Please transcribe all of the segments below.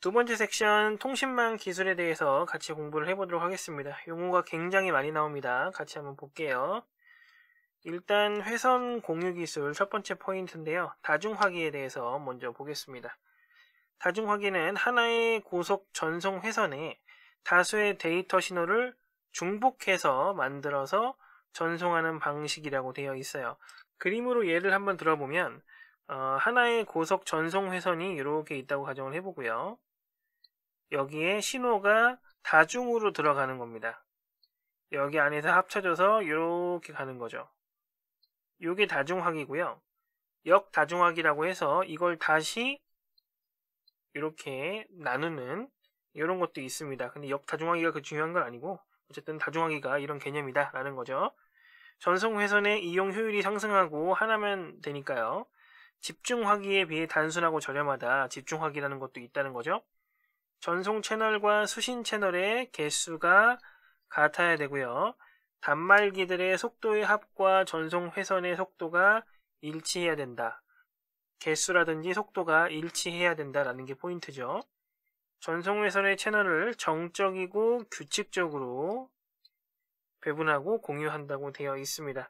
두 번째 섹션 통신망 기술에 대해서 같이 공부를 해보도록 하겠습니다. 용어가 굉장히 많이 나옵니다. 같이 한번 볼게요. 일단 회선 공유 기술 첫 번째 포인트인데요. 다중화기에 대해서 먼저 보겠습니다. 다중화기는 하나의 고속 전송 회선에 다수의 데이터 신호를 중복해서 만들어서 전송하는 방식이라고 되어 있어요. 그림으로 예를 한번 들어보면 어, 하나의 고속 전송 회선이 이렇게 있다고 가정을 해보고요. 여기에 신호가 다중으로 들어가는 겁니다. 여기 안에서 합쳐져서 이렇게 가는 거죠. 이게 다중학이고요. 역다중학이라고 해서 이걸 다시 이렇게 나누는 이런 것도 있습니다. 근데 역다중학이가 그 중요한 건 아니고 어쨌든 다중학이가 이런 개념이다 라는 거죠. 전송 회선의 이용 효율이 상승하고 하나면 되니까요. 집중화기에 비해 단순하고 저렴하다. 집중하기라는 것도 있다는 거죠. 전송 채널과 수신 채널의 개수가 같아야 되고요. 단말기들의 속도의 합과 전송 회선의 속도가 일치해야 된다. 개수라든지 속도가 일치해야 된다라는 게 포인트죠. 전송 회선의 채널을 정적이고 규칙적으로 배분하고 공유한다고 되어 있습니다.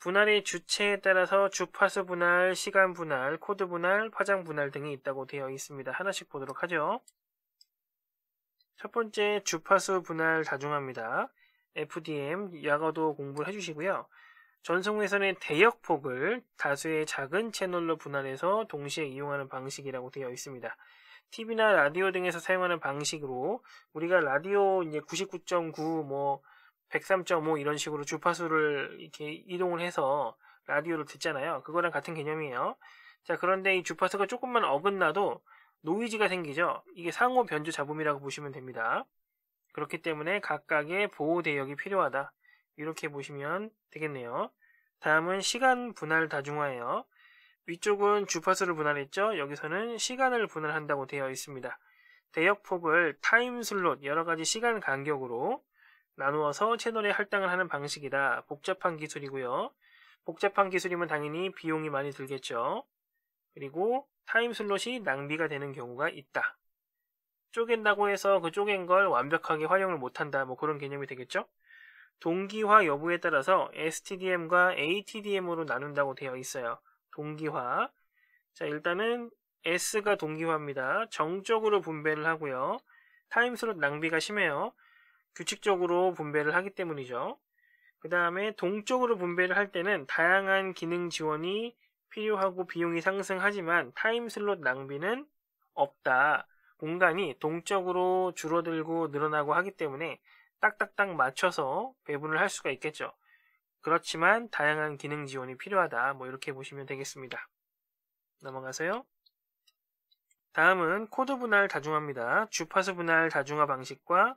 분할의 주체에 따라서 주파수 분할, 시간 분할, 코드 분할, 파장 분할 등이 있다고 되어 있습니다. 하나씩 보도록 하죠. 첫 번째 주파수 분할 다중화입니다. FDM 야가도 공부를 해주시고요. 전송에서는 대역폭을 다수의 작은 채널로 분할해서 동시에 이용하는 방식이라고 되어 있습니다. TV나 라디오 등에서 사용하는 방식으로 우리가 라디오 이제 99.9, 뭐103.5 이런 식으로 주파수를 이렇게 이동을 해서 라디오를 듣잖아요. 그거랑 같은 개념이에요. 자, 그런데 이 주파수가 조금만 어긋나도 노이즈가 생기죠. 이게 상호 변조 잡음이라고 보시면 됩니다. 그렇기 때문에 각각의 보호 대역이 필요하다. 이렇게 보시면 되겠네요. 다음은 시간 분할 다중화예요. 위쪽은 주파수를 분할했죠. 여기서는 시간을 분할한다고 되어 있습니다. 대역폭을 타임 슬롯 여러 가지 시간 간격으로 나누어서 채널에 할당을 하는 방식이다. 복잡한 기술이고요. 복잡한 기술이면 당연히 비용이 많이 들겠죠. 그리고 타임 슬롯이 낭비가 되는 경우가 있다. 쪼갠다고 해서 그 쪼갠 걸 완벽하게 활용을 못한다. 뭐 그런 개념이 되겠죠? 동기화 여부에 따라서 STDM과 ATDM으로 나눈다고 되어 있어요. 동기화. 자, 일단은 S가 동기화입니다. 정적으로 분배를 하고요. 타임슬롯 낭비가 심해요. 규칙적으로 분배를 하기 때문이죠. 그 다음에 동적으로 분배를 할 때는 다양한 기능 지원이 필요하고 비용이 상승하지만 타임슬롯 낭비는 없다. 공간이 동적으로 줄어들고 늘어나고 하기 때문에 딱딱딱 맞춰서 배분을 할 수가 있겠죠. 그렇지만 다양한 기능 지원이 필요하다. 뭐 이렇게 보시면 되겠습니다. 넘어가세요. 다음은 코드 분할 다중화입니다. 주파수 분할 다중화 방식과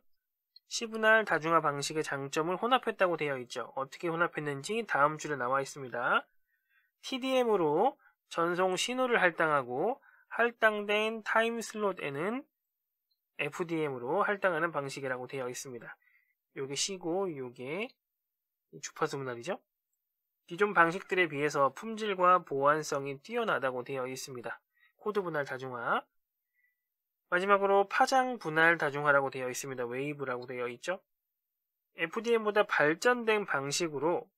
시분할 다중화 방식의 장점을 혼합했다고 되어 있죠. 어떻게 혼합했는지 다음 줄에 나와 있습니다. TDM으로 전송 신호를 할당하고 할당된 타임 슬롯에는 FDM으로 할당하는 방식이라고 되어 있습니다. 요게 C고 요게 주파수 분할이죠. 기존 방식들에 비해서 품질과 보안성이 뛰어나다고 되어 있습니다. 코드 분할 다중화 마지막으로 파장 분할 다중화라고 되어 있습니다. 웨이브라고 되어 있죠. FDM보다 발전된 방식으로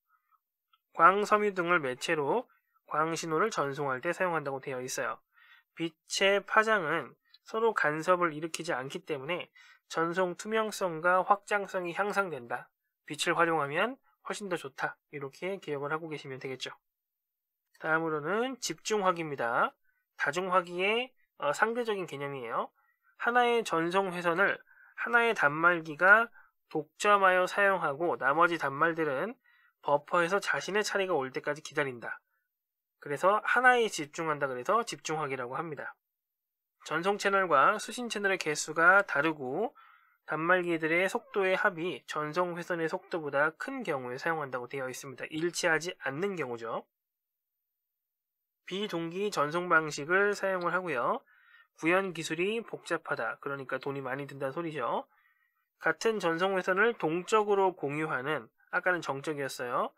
광섬유 등을 매체로 광신호를 전송할 때 사용한다고 되어 있어요. 빛의 파장은 서로 간섭을 일으키지 않기 때문에 전송 투명성과 확장성이 향상된다. 빛을 활용하면 훨씬 더 좋다. 이렇게 기억을 하고 계시면 되겠죠. 다음으로는 집중화기입니다. 다중화기의 어, 상대적인 개념이에요. 하나의 전송 회선을 하나의 단말기가 독점하여 사용하고 나머지 단말들은 버퍼에서 자신의 차례가 올 때까지 기다린다. 그래서 하나에 집중한다 그래서 집중하기라고 합니다. 전송 채널과 수신 채널의 개수가 다르고 단말기들의 속도의 합이 전송 회선의 속도보다 큰 경우에 사용한다고 되어 있습니다. 일치하지 않는 경우죠. 비동기 전송 방식을 사용을 하고요. 구현 기술이 복잡하다. 그러니까 돈이 많이 든다는 소리죠. 같은 전송 회선을 동적으로 공유하는 아까는 정적이었어요.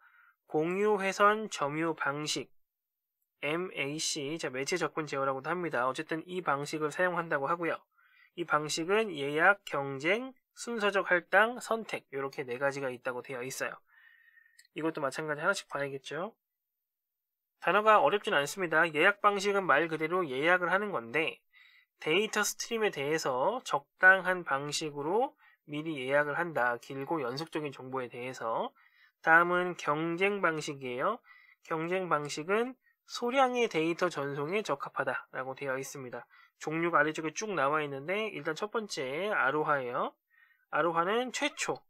공유 회선 점유 방식 MAC, 자, 매체 접근 제어라고도 합니다. 어쨌든 이 방식을 사용한다고 하고요. 이 방식은 예약, 경쟁, 순서적 할당, 선택 이렇게 네 가지가 있다고 되어 있어요. 이것도 마찬가지 하나씩 봐야겠죠. 단어가 어렵진 않습니다. 예약 방식은 말 그대로 예약을 하는 건데 데이터 스트림에 대해서 적당한 방식으로 미리 예약을 한다. 길고 연속적인 정보에 대해서. 다음은 경쟁 방식이에요. 경쟁 방식은 소량의 데이터 전송에 적합하다라고 되어 있습니다. 종류가 아래쪽에 쭉 나와 있는데 일단 첫 번째 아로하예요. 아로하는 최초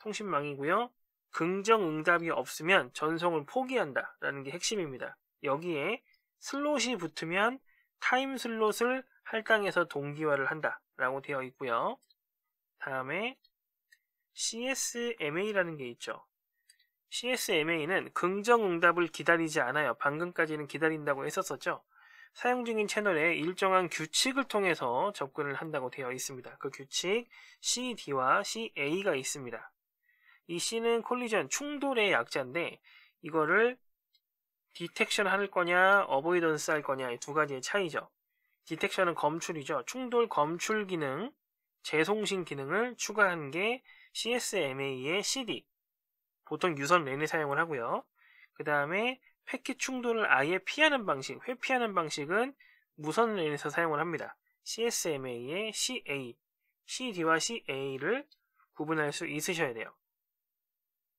통신망이고요. 긍정 응답이 없으면 전송을 포기한다라는 게 핵심입니다. 여기에 슬롯이 붙으면 타임 슬롯을 할당해서 동기화를 한다라고 되어 있고요. 다음에 CSMA라는 게 있죠. CSMA는 긍정 응답을 기다리지 않아요. 방금까지는 기다린다고 했었었죠. 사용 중인 채널에 일정한 규칙을 통해서 접근을 한다고 되어 있습니다. 그 규칙 CD와 CA가 있습니다. 이 C는 콜리전, 충돌의 약자인데 이거를 디텍션 할 거냐, 어보이던스 할 거냐 두 가지의 차이죠. 디텍션은 검출이죠. 충돌 검출 기능, 재송신 기능을 추가한 게 CSMA의 CD, 보통 유선 랜을 사용을 하고요. 그 다음에 패킷 충돌을 아예 피하는 방식, 회피하는 방식은 무선 랜에서 사용을 합니다. CSMA의 CA, CD와 CA를 구분할 수 있으셔야 돼요.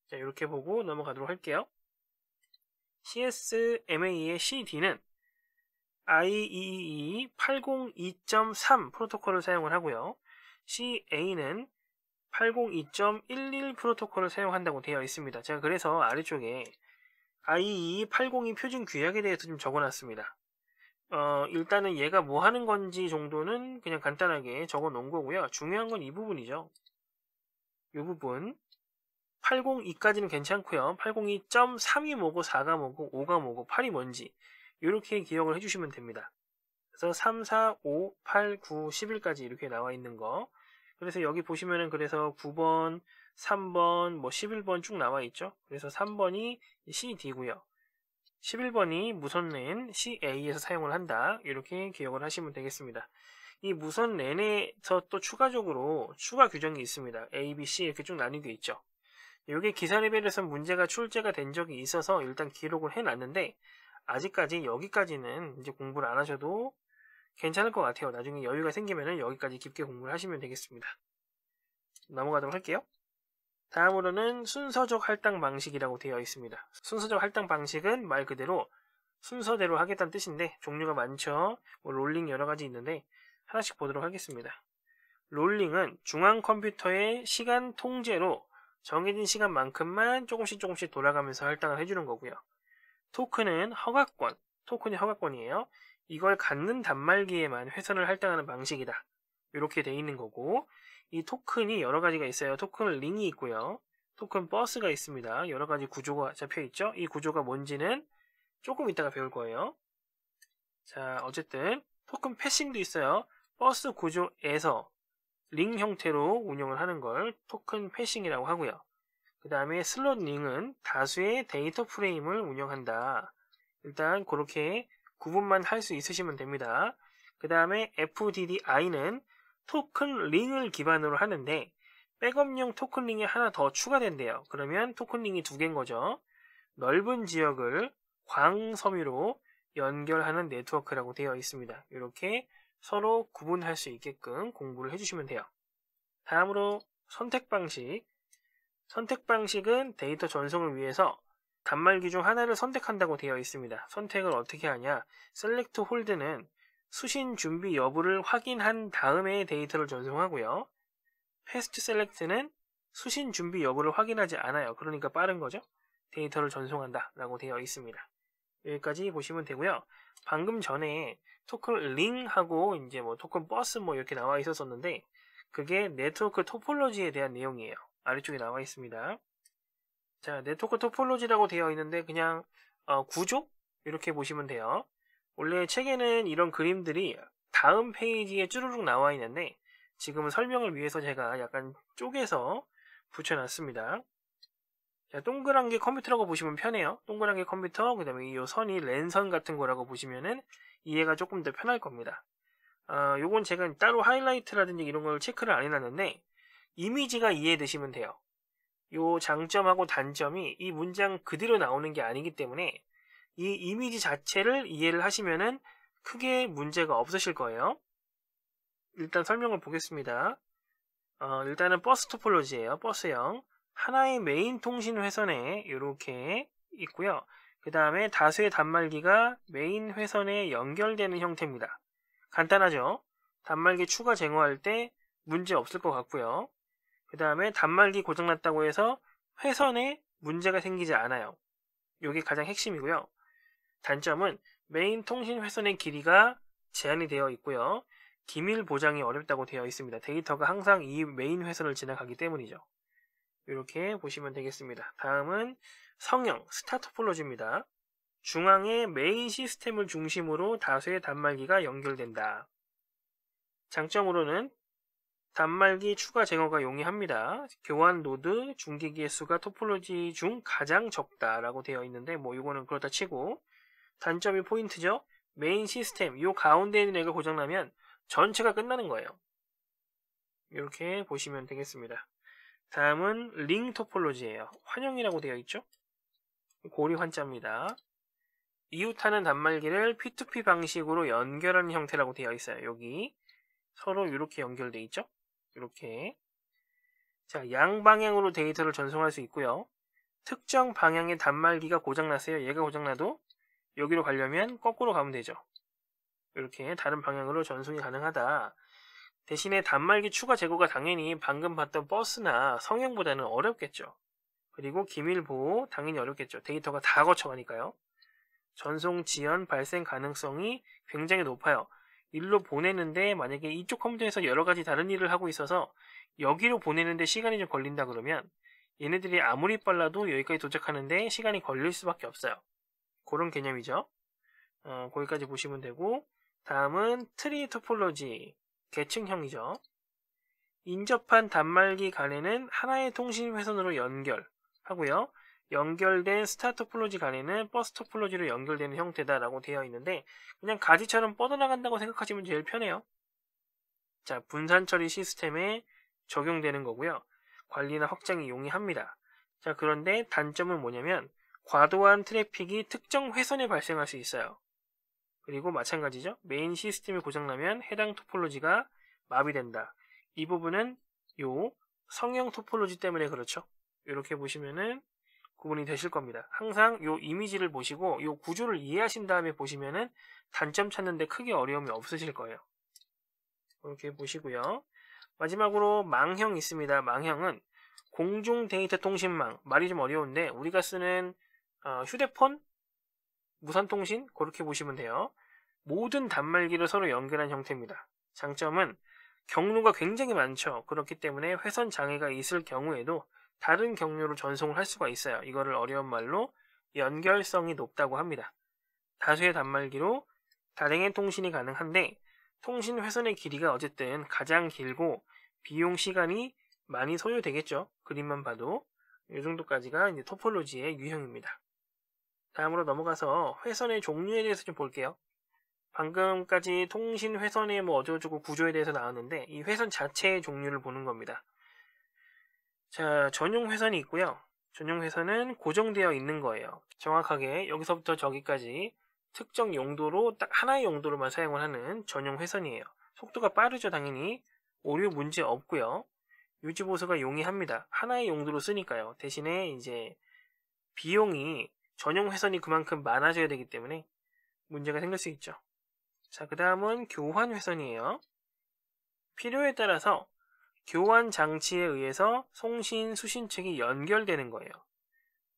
자, 이렇게 보고 넘어가도록 할게요. CSMA의 CD는 IEEE 802.3 e 프로토콜을 사용을 하고요. CA는 802.11 프로토콜을 사용한다고 되어 있습니다. 제가 그래서 아래쪽에 IEE 802 표준 규약에 대해서 좀 적어놨습니다. 어, 일단은 얘가 뭐 하는 건지 정도는 그냥 간단하게 적어 놓은 거고요. 중요한 건 이 부분이죠. 이 부분. 802까지는 괜찮고요. 802.3이 뭐고 4가 뭐고 5가 뭐고 8이 뭔지 이렇게 기억을 해주시면 됩니다. 그래서 3, 4, 5, 8, 9, 11까지 이렇게 나와 있는 거 그래서 여기 보시면은 그래서 9번, 3번, 뭐 11번 쭉 나와 있죠. 그래서 3번이 CD고요. 11번이 무선랜 CA에서 사용을 한다. 이렇게 기억을 하시면 되겠습니다. 이 무선랜에서 또 추가적으로 추가 규정이 있습니다. A, B, C 이렇게 쭉 나뉘게 있죠. 이게 기사 레벨에서 문제가 출제가 된 적이 있어서 일단 기록을 해놨는데 아직까지 여기까지는 이제 공부를 안 하셔도 괜찮을 것 같아요. 나중에 여유가 생기면 여기까지 깊게 공부를 하시면 되겠습니다. 넘어가도록 할게요. 다음으로는 순서적 할당 방식이라고 되어 있습니다. 순서적 할당 방식은 말 그대로 순서대로 하겠다는 뜻인데 종류가 많죠. 뭐 롤링 여러 가지 있는데 하나씩 보도록 하겠습니다. 롤링은 중앙 컴퓨터의 시간 통제로 정해진 시간만큼만 조금씩 조금씩 돌아가면서 할당을 해주는 거고요. 토크는 허가권, 토큰이 허가권이에요. 이걸 갖는 단말기에만 회선을 할당하는 방식이다. 이렇게 돼 있는 거고 이 토큰이 여러 가지가 있어요. 토큰 링이 있고요. 토큰 버스가 있습니다. 여러 가지 구조가 잡혀 있죠. 이 구조가 뭔지는 조금 이따가 배울 거예요. 자, 어쨌든 토큰 패싱도 있어요. 버스 구조에서 링 형태로 운영을 하는 걸 토큰 패싱이라고 하고요. 그 다음에 슬롯 링은 다수의 데이터 프레임을 운영한다. 일단 그렇게 구분만 할 수 있으시면 됩니다. 그 다음에 FDDI는 토큰 링을 기반으로 하는데 백업용 토큰 링이 하나 더 추가된대요. 그러면 토큰 링이 두 개인 거죠. 넓은 지역을 광섬유로 연결하는 네트워크라고 되어 있습니다. 이렇게 서로 구분할 수 있게끔 공부를 해주시면 돼요. 다음으로 선택 방식. 선택 방식은 데이터 전송을 위해서 단말기 중 하나를 선택한다고 되어 있습니다. 선택을 어떻게 하냐? 셀렉트 홀드는 수신 준비 여부를 확인한 다음에 데이터를 전송하고요. 패스트 셀렉트는 수신 준비 여부를 확인하지 않아요. 그러니까 빠른 거죠. 데이터를 전송한다 라고 되어 있습니다. 여기까지 보시면 되고요. 방금 전에 토큰 링하고 이제 뭐 토큰 버스 뭐 이렇게 나와 있었었는데 그게 네트워크 토폴로지에 대한 내용이에요. 아래쪽에 나와 있습니다. 자, 네트워크 토폴로지라고 되어 있는데 그냥 어, 구조 이렇게 보시면 돼요. 원래 책에는 이런 그림들이 다음 페이지에 쭈루룩 나와 있는데 지금 은 설명을 위해서 제가 약간 쪼개서 붙여놨습니다. 자, 동그란 게 컴퓨터라고 보시면 편해요. 동그란 게 컴퓨터, 그 다음에 이 선이 랜선 같은 거라고 보시면은 이해가 조금 더 편할 겁니다. 아, 요건 제가 따로 하이라이트라든지 이런 걸 체크를 안 해놨는데 이미지가 이해되시면 돼요. 이 장점하고 단점이 이 문장 그대로 나오는 게 아니기 때문에 이 이미지 자체를 이해를 하시면은 크게 문제가 없으실 거예요. 일단 설명을 보겠습니다. 어, 일단은 버스 토폴로지예요. 버스형. 하나의 메인 통신 회선에 이렇게 있고요. 그 다음에 다수의 단말기가 메인 회선에 연결되는 형태입니다. 간단하죠? 단말기 추가 제거할 때 문제 없을 것 같고요. 그 다음에 단말기 고장났다고 해서 회선에 문제가 생기지 않아요. 이게 가장 핵심이고요. 단점은 메인 통신 회선의 길이가 제한이 되어 있고요. 기밀 보장이 어렵다고 되어 있습니다. 데이터가 항상 이 메인 회선을 지나가기 때문이죠. 이렇게 보시면 되겠습니다. 다음은 성형, 스타 토폴로지입니다. 중앙의 메인 시스템을 중심으로 다수의 단말기가 연결된다. 장점으로는 단말기 추가 제거가 용이합니다. 교환 노드 중계기의 수가 토폴로지 중 가장 적다라고 되어 있는데 뭐 이거는 그렇다 치고 단점이 포인트죠. 메인 시스템 이 가운데 있는 애가 고장나면 전체가 끝나는 거예요. 이렇게 보시면 되겠습니다. 다음은 링 토폴로지예요. 환영이라고 되어 있죠. 고리 환자입니다. 이웃하는 단말기를 P2P 방식으로 연결하는 형태라고 되어 있어요. 여기 서로 이렇게 연결되어 있죠. 이렇게 자 양방향으로 데이터를 전송할 수 있고요. 특정 방향의 단말기가 고장났어요. 얘가 고장나도 여기로 가려면 거꾸로 가면 되죠. 이렇게 다른 방향으로 전송이 가능하다. 대신에 단말기 추가 제거가 당연히 방금 봤던 버스나 성형보다는 어렵겠죠. 그리고 기밀 보호 당연히 어렵겠죠. 데이터가 다 거쳐가니까요. 전송 지연 발생 가능성이 굉장히 높아요. 일로 보내는데 만약에 이쪽 컴퓨터에서 여러 가지 다른 일을 하고 있어서 여기로 보내는데 시간이 좀 걸린다 그러면 얘네들이 아무리 빨라도 여기까지 도착하는데 시간이 걸릴 수밖에 없어요. 그런 개념이죠. 어, 거기까지 보시면 되고 다음은 트리 토폴로지 계층형이죠. 인접한 단말기 간에는 하나의 통신 회선으로 연결하고요. 연결된 스타 토플로지 간에는 버스 토플로지로 연결되는 형태다라고 되어 있는데 그냥 가지처럼 뻗어나간다고 생각하시면 제일 편해요. 자, 분산 처리 시스템에 적용되는 거고요. 관리나 확장이 용이합니다. 자, 그런데 단점은 뭐냐면 과도한 트래픽이 특정 회선에 발생할 수 있어요. 그리고 마찬가지죠. 메인 시스템이 고장나면 해당 토폴로지가 마비된다. 이 부분은 요 성형 토폴로지 때문에 그렇죠. 이렇게 보시면은 구분이 되실 겁니다. 항상 이 이미지를 보시고 이 구조를 이해하신 다음에 보시면은 단점 찾는데 크게 어려움이 없으실 거예요. 이렇게 보시고요. 마지막으로 망형 있습니다. 망형은 공중 데이터 통신망 말이 좀 어려운데 우리가 쓰는 어, 휴대폰, 무선통신 그렇게 보시면 돼요. 모든 단말기를 서로 연결한 형태입니다. 장점은 경로가 굉장히 많죠. 그렇기 때문에 회선 장애가 있을 경우에도 다른 경로로 전송을 할 수가 있어요. 이거를 어려운 말로 연결성이 높다고 합니다. 다수의 단말기로 다량의 통신이 가능한데 통신 회선의 길이가 어쨌든 가장 길고 비용 시간이 많이 소요되겠죠. 그림만 봐도 이 정도까지가 이제 토폴로지의 유형입니다. 다음으로 넘어가서 회선의 종류에 대해서 좀 볼게요. 방금까지 통신 회선의 뭐 어쩌고저쩌고 구조에 대해서 나왔는데 이 회선 자체의 종류를 보는 겁니다. 자, 전용 회선이 있고요. 전용 회선은 고정되어 있는 거예요. 정확하게 여기서부터 저기까지 특정 용도로 딱 하나의 용도로만 사용을 하는 전용 회선이에요. 속도가 빠르죠, 당연히. 오류 문제 없고요. 유지 보수가 용이합니다. 하나의 용도로 쓰니까요. 대신에 이제 비용이 전용 회선이 그만큼 많아져야 되기 때문에 문제가 생길 수 있죠. 자, 그 다음은 교환 회선이에요. 필요에 따라서 교환 장치에 의해서 송신 수신책이 연결되는 거예요.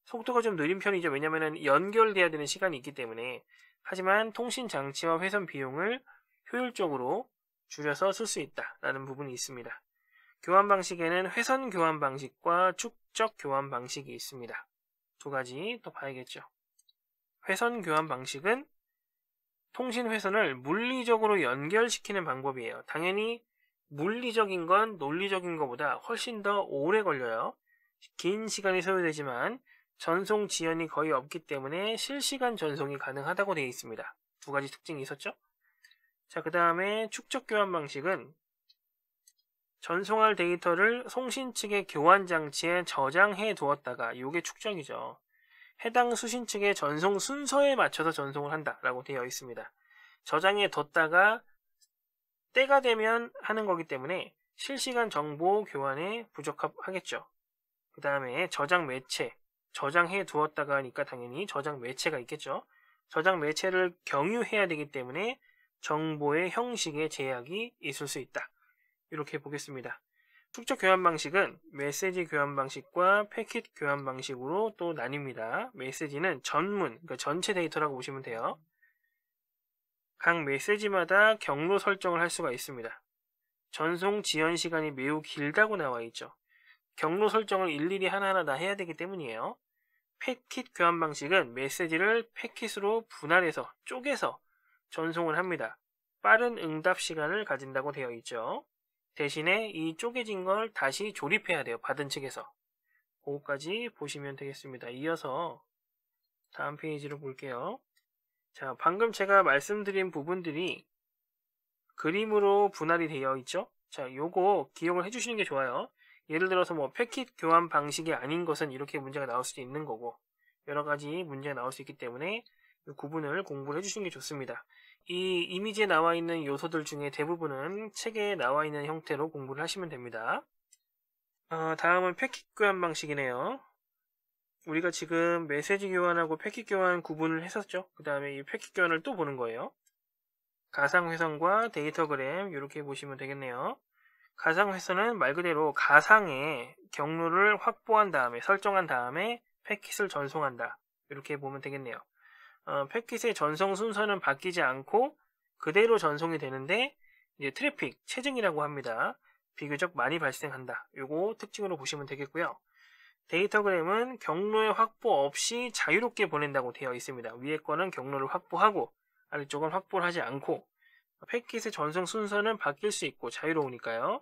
속도가 좀 느린 편이죠. 왜냐하면 연결돼야 되는 시간이 있기 때문에 하지만 통신 장치와 회선 비용을 효율적으로 줄여서 쓸 수 있다라는 부분이 있습니다. 교환 방식에는 회선 교환 방식과 축적 교환 방식이 있습니다. 두 가지 또 봐야겠죠. 회선 교환 방식은 통신 회선을 물리적으로 연결시키는 방법이에요. 당연히 물리적인 건 논리적인 것보다 훨씬 더 오래 걸려요. 긴 시간이 소요되지만 전송 지연이 거의 없기 때문에 실시간 전송이 가능하다고 되어 있습니다. 두 가지 특징이 있었죠. 자, 그 다음에 축적 교환 방식은 전송할 데이터를 송신 측의 교환 장치에 저장해 두었다가 이게 축적이죠. 해당 수신 측의 전송 순서에 맞춰서 전송을 한다라고 되어 있습니다. 저장해 뒀다가 때가 되면 하는 거기 때문에 실시간 정보 교환에 부적합하겠죠. 그 다음에 저장 매체, 저장해 두었다가 하니까 당연히 저장 매체가 있겠죠. 저장 매체를 경유해야 되기 때문에 정보의 형식에 제약이 있을 수 있다. 이렇게 보겠습니다. 축적 교환 방식은 메시지 교환 방식과 패킷 교환 방식으로 또 나뉩니다. 메시지는 전문, 그러니까 전체 데이터라고 보시면 돼요. 각 메시지마다 경로 설정을 할 수가 있습니다. 전송 지연 시간이 매우 길다고 나와 있죠. 경로 설정을 일일이 하나하나 다 해야 되기 때문이에요. 패킷 교환 방식은 메시지를 패킷으로 분할해서 쪼개서 전송을 합니다. 빠른 응답 시간을 가진다고 되어 있죠. 대신에 이 쪼개진 걸 다시 조립해야 돼요. 받은 측에서. 그것까지 보시면 되겠습니다. 이어서 다음 페이지로 볼게요. 자, 방금 제가 말씀드린 부분들이 그림으로 분할이 되어 있죠? 자, 요거 기억을 해주시는 게 좋아요. 예를 들어서 뭐 패킷 교환 방식이 아닌 것은 이렇게 문제가 나올 수도 있는 거고 여러 가지 문제가 나올 수 있기 때문에 구분을 공부를 해주시는 게 좋습니다. 이 이미지에 나와 있는 요소들 중에 대부분은 책에 나와 있는 형태로 공부를 하시면 됩니다. 어, 다음은 패킷 교환 방식이네요. 우리가 지금 메시지 교환하고 패킷 교환 구분을 했었죠. 그 다음에 이 패킷 교환을 또 보는 거예요. 가상회선과 데이터그램 이렇게 보시면 되겠네요. 가상회선은 말 그대로 가상의 경로를 확보한 다음에 설정한 다음에 패킷을 전송한다. 이렇게 보면 되겠네요. 어, 패킷의 전송 순서는 바뀌지 않고 그대로 전송이 되는데 이제 트래픽, 체증이라고 합니다. 비교적 많이 발생한다. 요거 특징으로 보시면 되겠고요. 데이터그램은 경로의 확보 없이 자유롭게 보낸다고 되어 있습니다. 위에 거는 경로를 확보하고 아래쪽은 확보를 하지 않고 패킷의 전송 순서는 바뀔 수 있고 자유로우니까요.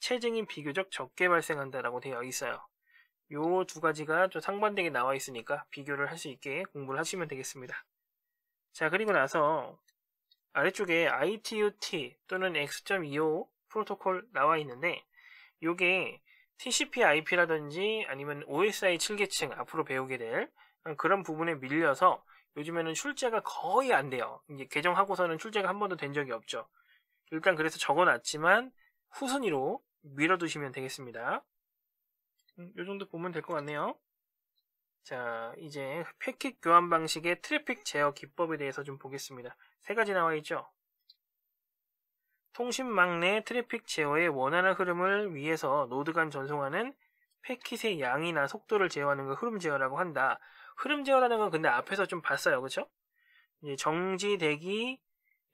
체증이 비교적 적게 발생한다라고 되어 있어요. 요 두 가지가 좀 상반되게 나와 있으니까 비교를 할 수 있게 공부를 하시면 되겠습니다. 자, 그리고 나서 아래쪽에 ITUT 또는 x 2 o 프로토콜 나와 있는데 요게 TCP IP라든지 아니면 OSI 7계층 앞으로 배우게 될 그런 부분에 밀려서 요즘에는 출제가 거의 안 돼요. 이제 개정하고서는 출제가 한 번도 된 적이 없죠. 일단 그래서 적어놨지만 후순위로 밀어두시면 되겠습니다. 음, 요 정도 보면 될 것 같네요. 자, 이제 패킷 교환 방식의 트래픽 제어 기법에 대해서 좀 보겠습니다. 세 가지 나와 있죠. 통신망 내 트래픽 제어의 원활한 흐름을 위해서 노드 간 전송하는 패킷의 양이나 속도를 제어하는 걸 흐름 제어라고 한다. 흐름 제어라는 건 근데 앞에서 좀 봤어요. 그렇죠? 정지 대기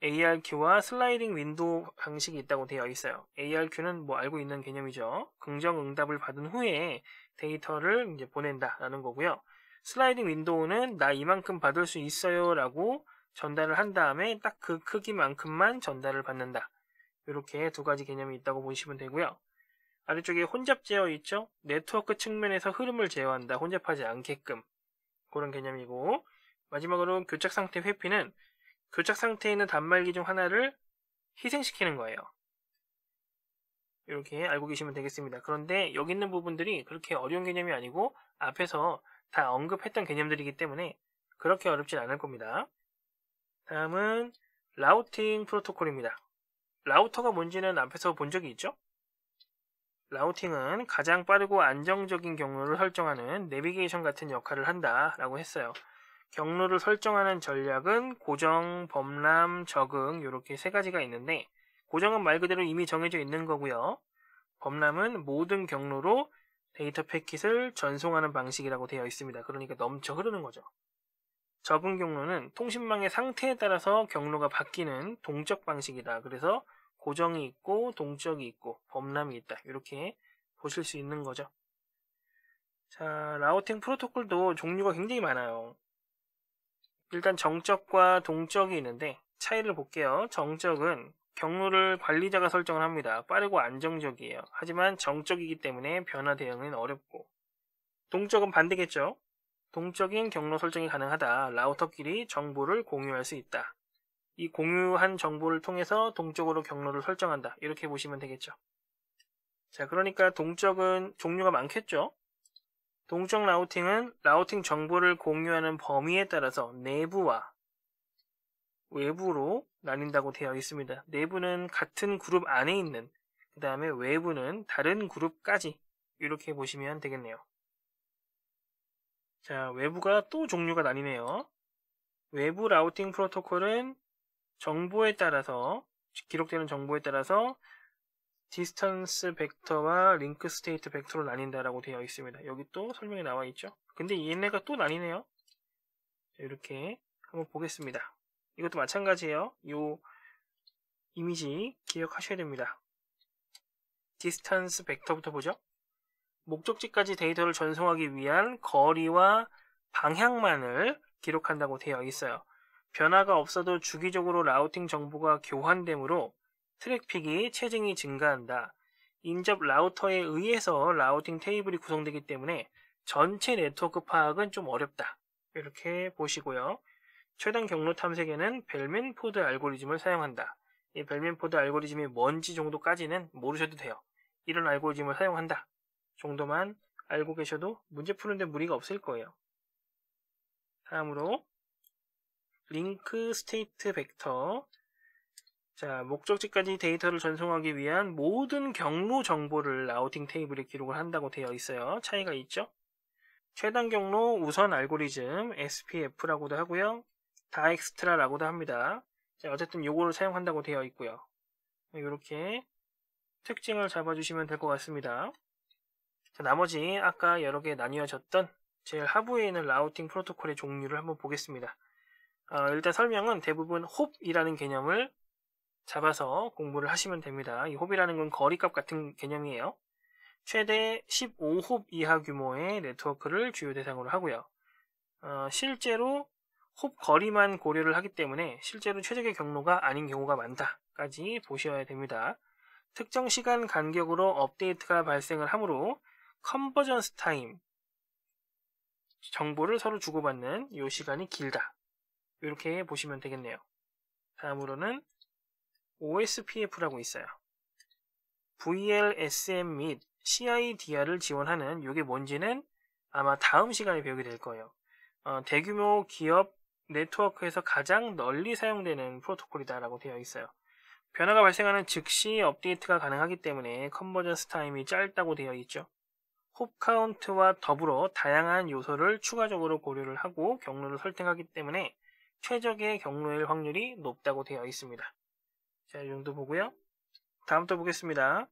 ARQ와 슬라이딩 윈도우 방식이 있다고 되어 있어요. ARQ는 뭐 알고 있는 개념이죠. 긍정 응답을 받은 후에 데이터를 이제 보낸다라는 거고요. 슬라이딩 윈도우는 나 이만큼 받을 수 있어요라고 전달을 한 다음에 딱 그 크기만큼만 전달을 받는다. 이렇게 두 가지 개념이 있다고 보시면 되고요. 아래쪽에 혼잡 제어 있죠? 네트워크 측면에서 흐름을 제어한다. 혼잡하지 않게끔. 그런 개념이고 마지막으로 교착 상태 회피는 교착 상태에 있는 단말기 중 하나를 희생시키는 거예요. 이렇게 알고 계시면 되겠습니다. 그런데 여기 있는 부분들이 그렇게 어려운 개념이 아니고 앞에서 다 언급했던 개념들이기 때문에 그렇게 어렵진 않을 겁니다. 다음은 라우팅 프로토콜입니다. 라우터가 뭔지는 앞에서 본 적이 있죠? 라우팅은 가장 빠르고 안정적인 경로를 설정하는 내비게이션 같은 역할을 한다 라고 했어요. 경로를 설정하는 전략은 고정, 범람, 적응 이렇게 세 가지가 있는데 고정은 말 그대로 이미 정해져 있는 거고요. 범람은 모든 경로로 데이터 패킷을 전송하는 방식이라고 되어 있습니다. 그러니까 넘쳐 흐르는 거죠. 접은 경로는 통신망의 상태에 따라서 경로가 바뀌는 동적 방식이다. 그래서 고정이 있고 동적이 있고 범람이 있다. 이렇게 보실 수 있는 거죠. 자, 라우팅 프로토콜도 종류가 굉장히 많아요. 일단 정적과 동적이 있는데 차이를 볼게요. 정적은 경로를 관리자가 설정을 합니다. 빠르고 안정적이에요. 하지만 정적이기 때문에 변화 대응은 어렵고 동적은 반대겠죠. 동적인 경로 설정이 가능하다. 라우터끼리 정보를 공유할 수 있다. 이 공유한 정보를 통해서 동적으로 경로를 설정한다. 이렇게 보시면 되겠죠. 자, 그러니까 동적은 종류가 많겠죠? 동적 라우팅은 라우팅 정보를 공유하는 범위에 따라서 내부와 외부로 나뉜다고 되어 있습니다. 내부는 같은 그룹 안에 있는, 그 다음에 외부는 다른 그룹까지 이렇게 보시면 되겠네요. 자, 외부가 또 종류가 나뉘네요. 외부 라우팅 프로토콜은 정보에 따라서 기록되는 정보에 따라서 디스턴스 벡터와 링크 스테이트 벡터로 나뉜다라고 되어 있습니다. 여기 또 설명이 나와 있죠. 근데 얘네가 또 나뉘네요. 이렇게 한번 보겠습니다. 이것도 마찬가지예요. 요 이미지 기억하셔야 됩니다. 디스턴스 벡터부터 보죠. 목적지까지 데이터를 전송하기 위한 거리와 방향만을 기록한다고 되어 있어요. 변화가 없어도 주기적으로 라우팅 정보가 교환되므로 트래픽이 체증이 증가한다. 인접 라우터에 의해서 라우팅 테이블이 구성되기 때문에 전체 네트워크 파악은 좀 어렵다. 이렇게 보시고요. 최단 경로 탐색에는 벨맨포드 알고리즘을 사용한다. 이 벨맨포드 알고리즘이 뭔지 정도까지는 모르셔도 돼요. 이런 알고리즘을 사용한다. 정도만 알고 계셔도 문제 푸는데 무리가 없을 거예요. 다음으로 링크 스테이트 벡터 자, 목적지까지 데이터를 전송하기 위한 모든 경로 정보를 라우팅 테이블에 기록을 한다고 되어 있어요. 차이가 있죠? 최단 경로 우선 알고리즘 SPF라고도 하고요. 다엑스트라라고도 합니다. 자, 어쨌든 요거를 사용한다고 되어 있고요. 이렇게 특징을 잡아주시면 될 것 같습니다. 자, 나머지 아까 여러 개 나뉘어졌던 제일 하부에 있는 라우팅 프로토콜의 종류를 한번 보겠습니다. 어, 일단 설명은 대부분 홉이라는 개념을 잡아서 공부를 하시면 됩니다. 이 홉이라는 건 거리값 같은 개념이에요. 최대 15홉 이하 규모의 네트워크를 주요 대상으로 하고요. 어, 실제로 홉 거리만 고려를 하기 때문에 실제로 최적의 경로가 아닌 경우가 많다까지 보셔야 됩니다. 특정 시간 간격으로 업데이트가 발생을 하므로 컨버전스 타임 정보를 서로 주고받는 이 시간이 길다. 이렇게 보시면 되겠네요. 다음으로는 OSPF라고 있어요. VLSM 및 CIDR을 지원하는 이게 뭔지는 아마 다음 시간에 배우게 될 거예요. 어, 대규모 기업 네트워크에서 가장 널리 사용되는 프로토콜이다라고 되어 있어요. 변화가 발생하는 즉시 업데이트가 가능하기 때문에 컨버전스 타임이 짧다고 되어 있죠. 홉카운트와 더불어 다양한 요소를 추가적으로 고려를 하고 경로를 설정하기 때문에 최적의 경로일 확률이 높다고 되어 있습니다. 자, 이 정도 보고요. 다음 부터 보겠습니다.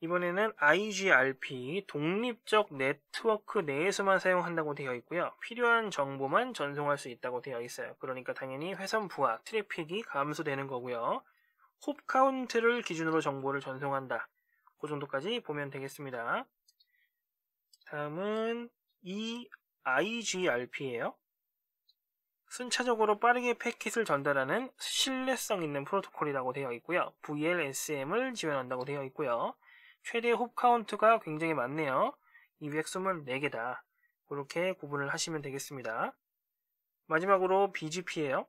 이번에는 IGRP, 독립적 네트워크 내에서만 사용한다고 되어 있고요. 필요한 정보만 전송할 수 있다고 되어 있어요. 그러니까 당연히 회선 부하, 트래픽이 감소되는 거고요. 홉 카운트를 기준으로 정보를 전송한다. 그 정도까지 보면 되겠습니다. 다음은 EIGRP예요. 순차적으로 빠르게 패킷을 전달하는 신뢰성 있는 프로토콜이라고 되어 있고요. VLSM을 지원한다고 되어 있고요. 최대 홉 카운트가 굉장히 많네요. 224개다. 이렇게 구분을 하시면 되겠습니다. 마지막으로 BGP예요.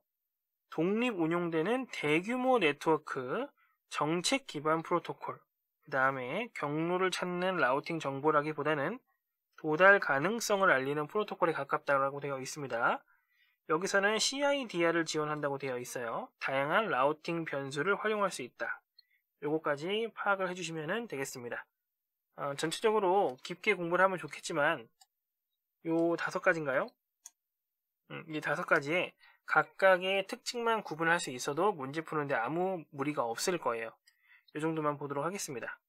독립 운용되는 대규모 네트워크, 정책 기반 프로토콜, 그 다음에 경로를 찾는 라우팅 정보라기보다는 도달 가능성을 알리는 프로토콜에 가깝다고 되어 있습니다. 여기서는 CIDR을 지원한다고 되어 있어요. 다양한 라우팅 변수를 활용할 수 있다. 요거까지 파악을 해주시면 되겠습니다. 어, 전체적으로 깊게 공부를 하면 좋겠지만 요 다섯 가지인가요? 음, 이 다섯 가지에 각각의 특징만 구분할 수 있어도 문제 푸는데 아무 무리가 없을 거예요. 이 정도만 보도록 하겠습니다.